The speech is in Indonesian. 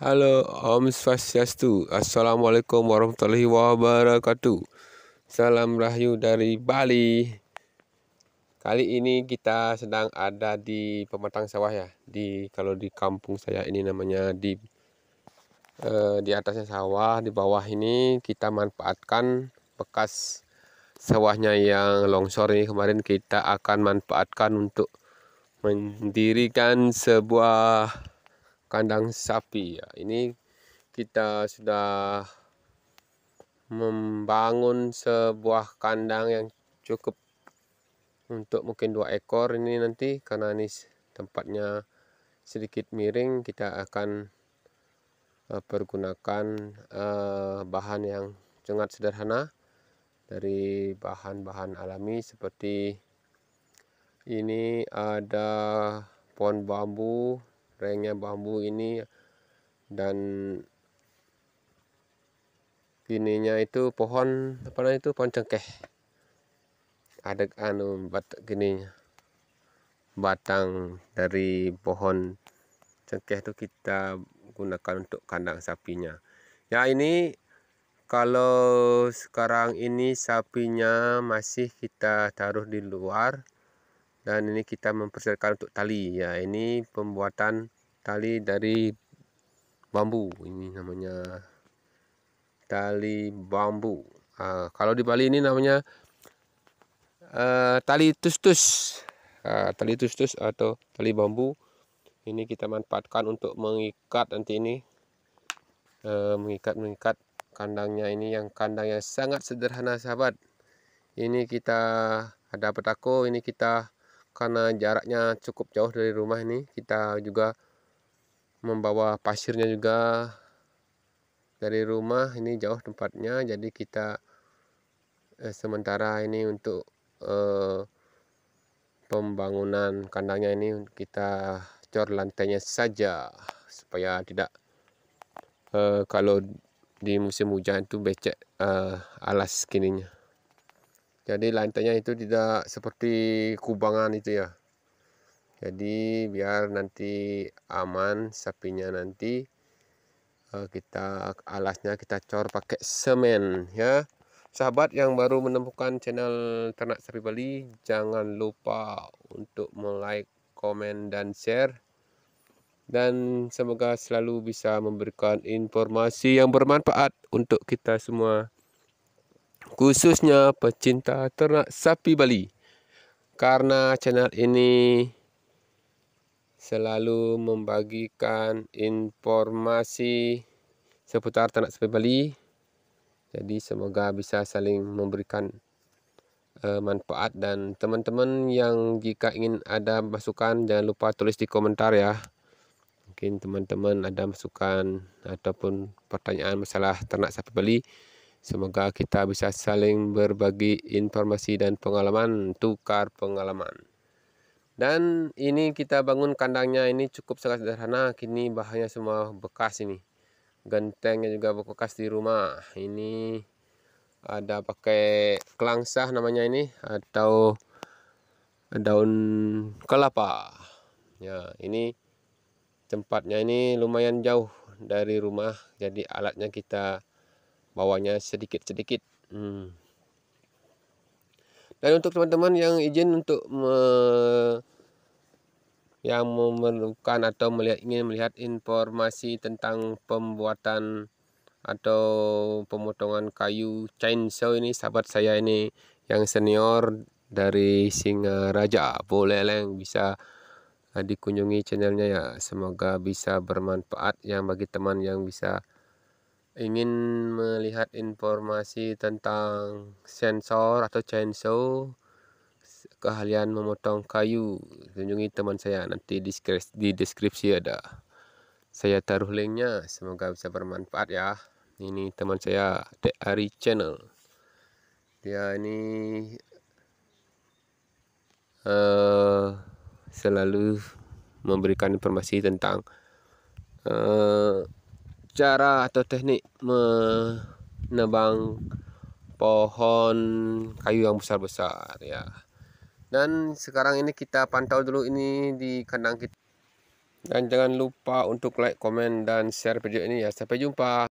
Halo Om Swastiastu Assalamualaikum warahmatullahi wabarakatuh Salam Rahyu dari Bali Kali ini kita sedang ada di pematang sawah ya di Kalau di kampung saya ini namanya di eh, Di atasnya sawah, di bawah ini kita manfaatkan bekas sawahnya yang longsor ini kemarin kita akan manfaatkan untuk mendirikan sebuah kandang sapi ya. Ini kita sudah membangun sebuah kandang yang cukup untuk mungkin dua ekor ini nanti karena ini tempatnya sedikit miring kita akan uh, pergunakan uh, bahan yang sangat sederhana dari bahan-bahan alami seperti ini ada pohon bambu rengnya bambu ini dan ininya itu pohon apa namanya itu pohon cengkeh ada anu bat gini batang dari pohon cengkeh itu kita gunakan untuk kandang sapinya ya ini kalau sekarang ini sapinya masih kita taruh di luar dan ini kita mempersiapkan untuk tali ya ini pembuatan tali dari bambu ini namanya tali bambu uh, kalau di Bali ini namanya uh, tali tustus uh, tali tustus atau tali bambu ini kita manfaatkan untuk mengikat nanti ini uh, mengikat mengikat kandangnya ini yang kandang yang sangat sederhana sahabat ini kita ada petako ini kita karena jaraknya cukup jauh dari rumah ini kita juga membawa pasirnya juga dari rumah ini jauh tempatnya jadi kita eh, sementara ini untuk eh, pembangunan kandangnya ini kita cor lantainya saja supaya tidak eh, kalau di musim hujan itu becek eh, alas kininya jadi lantainya itu tidak seperti kubangan itu ya jadi biar nanti aman sapinya nanti eh, kita alasnya kita cor pakai semen ya sahabat yang baru menemukan channel ternak sapi Bali jangan lupa untuk like komen dan share dan semoga selalu bisa memberikan informasi yang bermanfaat untuk kita semua khususnya pecinta ternak sapi Bali. Karena channel ini selalu membagikan informasi seputar ternak sapi Bali. Jadi semoga bisa saling memberikan uh, manfaat dan teman-teman yang jika ingin ada masukan jangan lupa tulis di komentar ya. Mungkin teman-teman ada masukan ataupun pertanyaan masalah ternak sapi Bali Semoga kita bisa saling berbagi informasi dan pengalaman, tukar pengalaman. Dan ini kita bangun kandangnya ini cukup sangat sederhana, kini bahannya semua bekas ini. Gentengnya juga bekas di rumah. Ini ada pakai kelangsah namanya ini atau daun kelapa. Ya, ini tempatnya ini lumayan jauh dari rumah, jadi alatnya kita bawahnya sedikit-sedikit hmm. dan untuk teman-teman yang izin untuk me yang memerlukan atau melihat ingin melihat informasi tentang pembuatan atau pemotongan kayu chainsaw ini sahabat saya ini yang senior dari Singa Raja boleh leng bisa eh, dikunjungi channelnya ya semoga bisa bermanfaat yang bagi teman yang bisa ingin melihat informasi tentang sensor atau chainsaw keahlian memotong kayu kunjungi teman saya nanti di deskripsi, ada saya taruh linknya semoga bisa bermanfaat ya ini teman saya Ari channel dia ya, ini uh, selalu memberikan informasi tentang uh, cara atau teknik menebang pohon kayu yang besar-besar ya. Dan sekarang ini kita pantau dulu ini di kandang kita. Dan jangan lupa untuk like, komen, dan share video ini ya. Sampai jumpa.